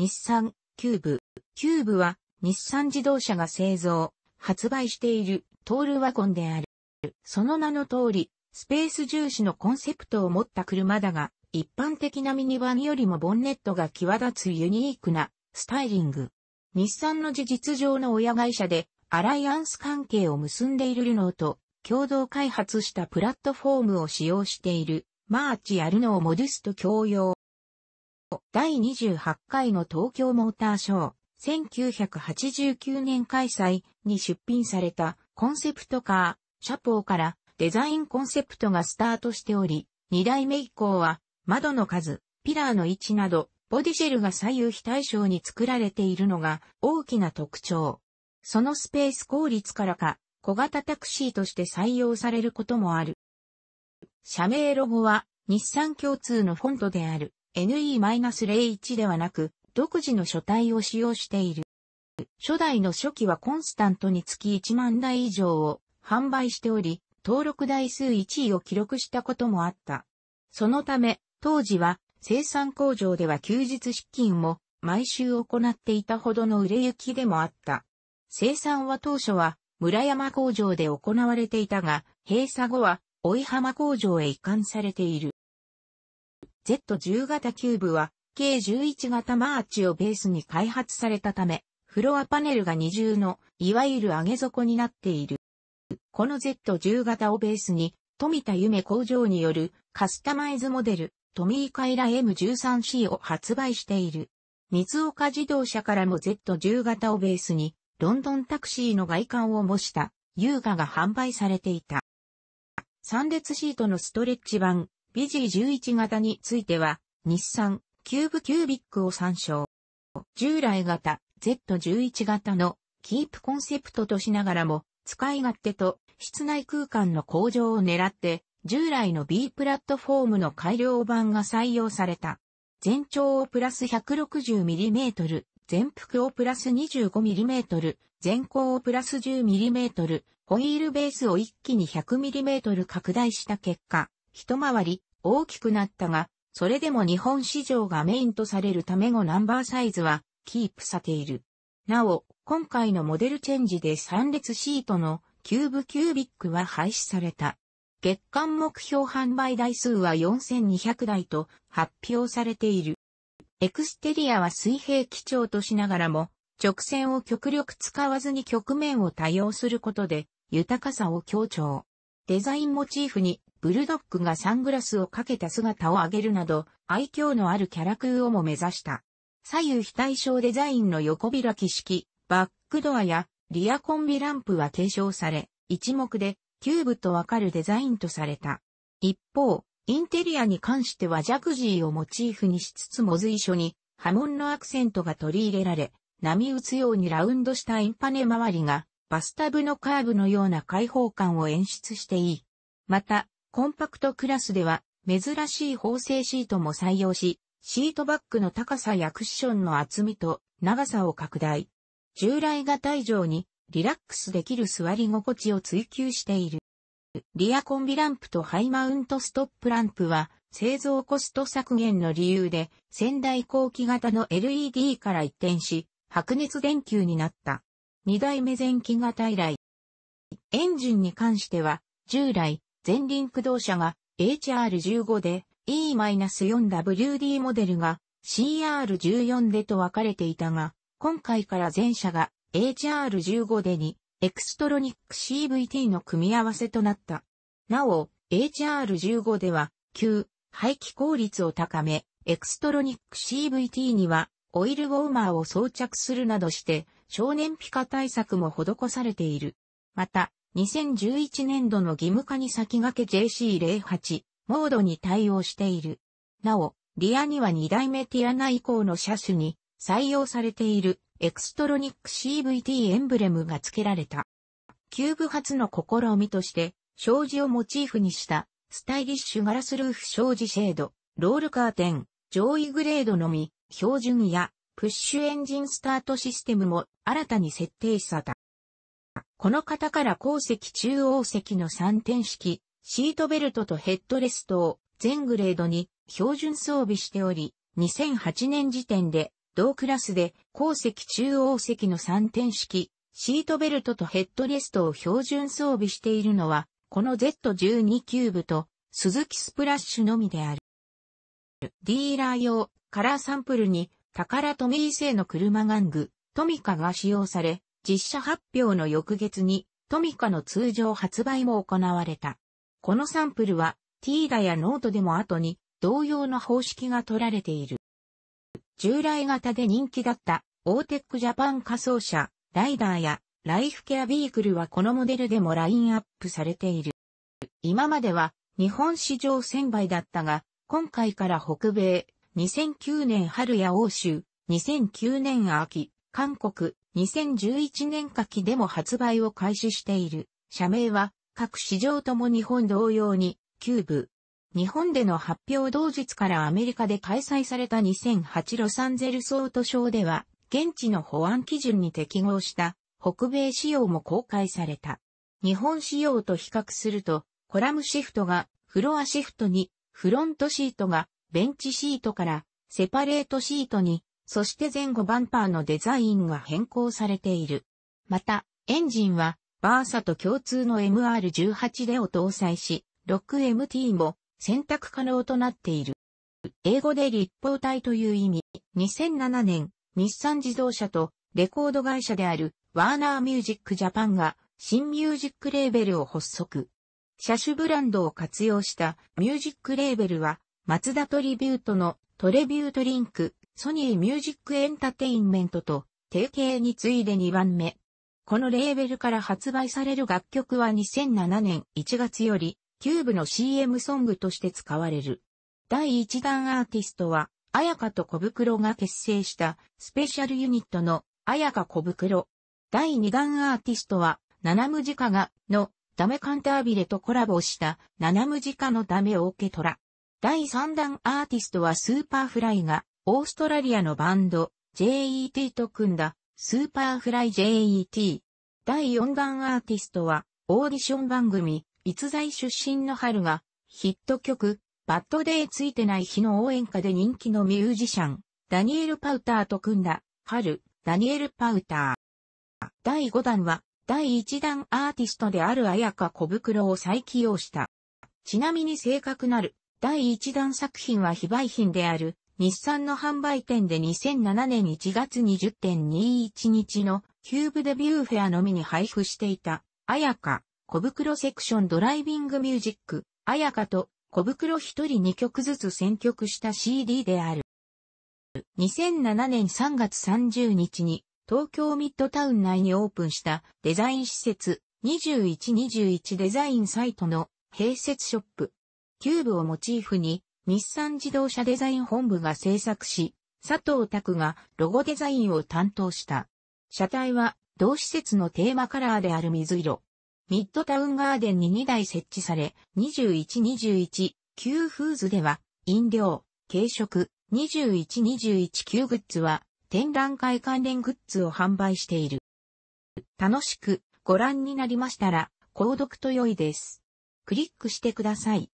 日産、キューブ。キューブは、日産自動車が製造、発売している、トールワゴンである。その名の通り、スペース重視のコンセプトを持った車だが、一般的なミニバンよりもボンネットが際立つユニークなスタイリング。日産の事実上の親会社で、アライアンス関係を結んでいるルノーと共同開発したプラットフォームを使用しているマーチやルノーモデュスト共用。第28回の東京モーターショー、1989年開催に出品されたコンセプトカー、シャポーからデザインコンセプトがスタートしており、2代目以降は窓の数、ピラーの位置など、ボディシェルが左右非対称に作られているのが大きな特徴。そのスペース効率からか、小型タクシーとして採用されることもある。社名ロゴは日産共通のフォントである。NE-01 ではなく、独自の書体を使用している。初代の初期はコンスタントにつき1万台以上を販売しており、登録台数1位を記録したこともあった。そのため、当時は生産工場では休日出勤も毎週行っていたほどの売れ行きでもあった。生産は当初は村山工場で行われていたが、閉鎖後は追浜工場へ移管されている。Z10 型キューブは、計11型マーチをベースに開発されたため、フロアパネルが二重の、いわゆる上げ底になっている。この Z10 型をベースに、富田夢工場によるカスタマイズモデル、トミーカイラ M13C を発売している。三岡自動車からも Z10 型をベースに、ロンドンタクシーの外観を模した優雅が販売されていた。3列シートのストレッチ版、BG11 型については、日産、キューブキュービックを参照。従来型、Z11 型のキープコンセプトとしながらも、使い勝手と室内空間の向上を狙って、従来の B プラットフォームの改良版が採用された。全長をプラス 160mm、全幅をプラス 25mm、全高をプラス 10mm、ホイールベースを一気に 100mm 拡大した結果、一回り大きくなったが、それでも日本市場がメインとされるため後ナンバーサイズはキープされている。なお、今回のモデルチェンジで3列シートのキューブキュービックは廃止された。月間目標販売台数は4200台と発表されている。エクステリアは水平基調としながらも、直線を極力使わずに局面を多用することで、豊かさを強調。デザインモチーフにブルドッグがサングラスをかけた姿を上げるなど、愛嬌のあるキャラクーをも目指した。左右非対称デザインの横開き式、バックドアやリアコンビランプは継承され、一目でキューブとわかるデザインとされた。一方、インテリアに関してはジャグジーをモチーフにしつつも随所に波紋のアクセントが取り入れられ、波打つようにラウンドしたインパネ周りがバスタブのカーブのような開放感を演出していい。また、コンパクトクラスでは、珍しい縫製シートも採用し、シートバッグの高さやクッションの厚みと長さを拡大。従来型以上にリラックスできる座り心地を追求している。リアコンビランプとハイマウントストップランプは製造コスト削減の理由で仙台後期型の LED から一転し白熱電球になった。二代目前期型以来。エンジンに関しては従来前輪駆動車が HR15 で E-4WD モデルが CR14 でと分かれていたが、今回から全車が HR15 でにエクストロニック CVT の組み合わせとなった。なお、HR15 では、旧、排気効率を高め、エクストロニック CVT には、オイルウォーマーを装着するなどして、少年費化対策も施されている。また、2011年度の義務化に先駆け JC08 モードに対応している。なお、リアには2代目ティアナ以降の車種に採用されているエクストロニック CVT エンブレムが付けられた。キューブ初の試みとして、障子をモチーフにしたスタイリッシュガラスルーフ障子シェード、ロールカーテン、上位グレードのみ、標準やプッシュエンジンスタートシステムも新たに設定された。この方から後席中央席の3点式、シートベルトとヘッドレストを全グレードに標準装備しており、2008年時点で同クラスで後席中央席の3点式、シートベルトとヘッドレストを標準装備しているのは、この Z12 キューブと鈴木スプラッシュのみである。ディーラー用カラーサンプルにタカラトミー製の車玩具トミカが使用され、実写発表の翌月にトミカの通常発売も行われた。このサンプルはティーダやノートでも後に同様の方式が取られている。従来型で人気だったオーテックジャパン仮想車ライダーやライフケアビークルはこのモデルでもラインアップされている。今までは日本市場1000倍だったが、今回から北米、2009年春や欧州、2009年秋、韓国、2011年夏季でも発売を開始している。社名は、各市場とも日本同様に、キューブ。日本での発表同日からアメリカで開催された2008ロサンゼルソートショーでは、現地の保安基準に適合した北米仕様も公開された。日本仕様と比較すると、コラムシフトがフロアシフトに、フロントシートがベンチシートからセパレートシートにそして前後バンパーのデザインが変更されている。また、エンジンは、バーサと共通の MR18 でを搭載し、6MT も選択可能となっている。英語で立方体という意味、2007年、日産自動車とレコード会社であるワーナーミュージックジャパンが新ミュージックレーベルを発足。車種ブランドを活用したミュージックレーベルは、マツダトリビュートのトレビュートリンク、ソニーミュージックエンタテインメントと提携に次いで2番目。このレーベルから発売される楽曲は2007年1月よりキューブの CM ソングとして使われる。第1弾アーティストは、綾香と小袋が結成したスペシャルユニットの綾香小袋。第2弾アーティストは、ナナムジカがのダメカンタービレとコラボしたナナムジカのダメオーケトラ。第3弾アーティストはスーパーフライがオーストラリアのバンド JET と組んだスーパーフライ JET。第4弾アーティストはオーディション番組逸材出身の春がヒット曲バッドデイついてない日の応援歌で人気のミュージシャンダニエル・パウターと組んだ春ダニエル・パウター。第5弾は第1弾アーティストである綾香小袋を再起用した。ちなみに正確なる第1弾作品は非売品である日産の販売店で2007年1月20.21日のキューブデビューフェアのみに配布していた、あやか、小袋セクションドライビングミュージック、あやかと小袋一人二曲ずつ選曲した CD である。2007年3月30日に東京ミッドタウン内にオープンしたデザイン施設2 1 21デザインサイトの併設ショップ。キューブをモチーフに日産自動車デザイン本部が制作し、佐藤拓がロゴデザインを担当した。車体は同施設のテーマカラーである水色。ミッドタウンガーデンに2台設置され、2121、旧フーズでは、飲料、軽食、2121旧グッズは、展覧会関連グッズを販売している。楽しくご覧になりましたら、購読と良いです。クリックしてください。